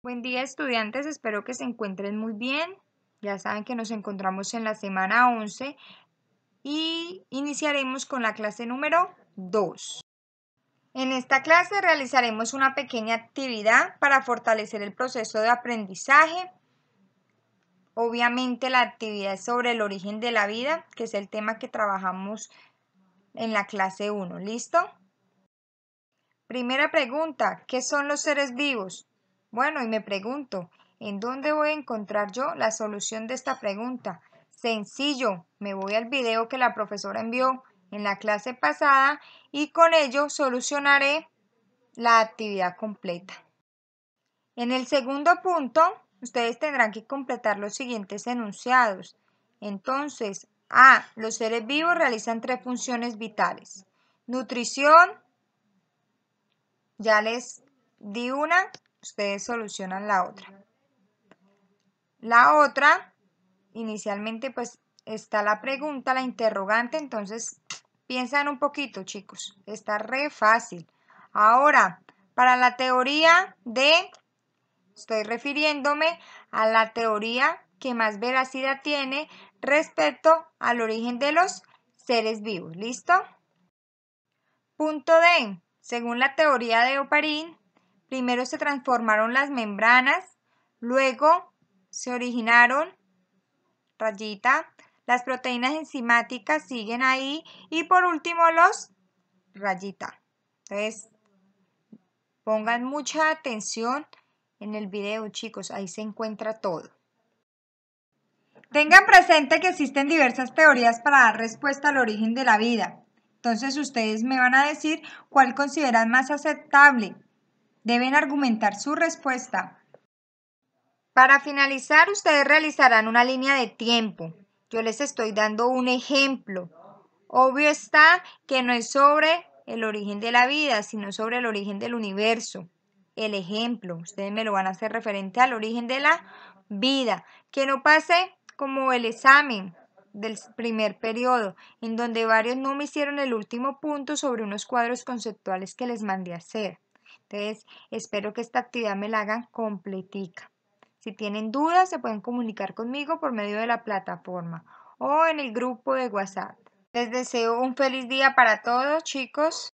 Buen día estudiantes, espero que se encuentren muy bien. Ya saben que nos encontramos en la semana 11 y iniciaremos con la clase número 2. En esta clase realizaremos una pequeña actividad para fortalecer el proceso de aprendizaje. Obviamente la actividad es sobre el origen de la vida, que es el tema que trabajamos en la clase 1. ¿Listo? Primera pregunta, ¿qué son los seres vivos? Bueno, y me pregunto, ¿en dónde voy a encontrar yo la solución de esta pregunta? Sencillo, me voy al video que la profesora envió en la clase pasada y con ello solucionaré la actividad completa. En el segundo punto, ustedes tendrán que completar los siguientes enunciados. Entonces, A. Los seres vivos realizan tres funciones vitales. Nutrición, ya les di una, ustedes solucionan la otra. La otra, inicialmente pues está la pregunta, la interrogante, entonces piensan un poquito chicos, está re fácil. Ahora, para la teoría de, estoy refiriéndome a la teoría que más veracidad tiene respecto al origen de los seres vivos. ¿Listo? Punto D. Según la teoría de Oparin, Primero se transformaron las membranas, luego se originaron, rayita, las proteínas enzimáticas siguen ahí y por último los, rayita. Entonces, pongan mucha atención en el video, chicos, ahí se encuentra todo. Tengan presente que existen diversas teorías para dar respuesta al origen de la vida. Entonces ustedes me van a decir cuál consideran más aceptable, Deben argumentar su respuesta. Para finalizar, ustedes realizarán una línea de tiempo. Yo les estoy dando un ejemplo. Obvio está que no es sobre el origen de la vida, sino sobre el origen del universo. El ejemplo, ustedes me lo van a hacer referente al origen de la vida. Que no pase como el examen del primer periodo, en donde varios no me hicieron el último punto sobre unos cuadros conceptuales que les mandé a hacer. Entonces, espero que esta actividad me la hagan completica. Si tienen dudas, se pueden comunicar conmigo por medio de la plataforma o en el grupo de WhatsApp. Les deseo un feliz día para todos, chicos.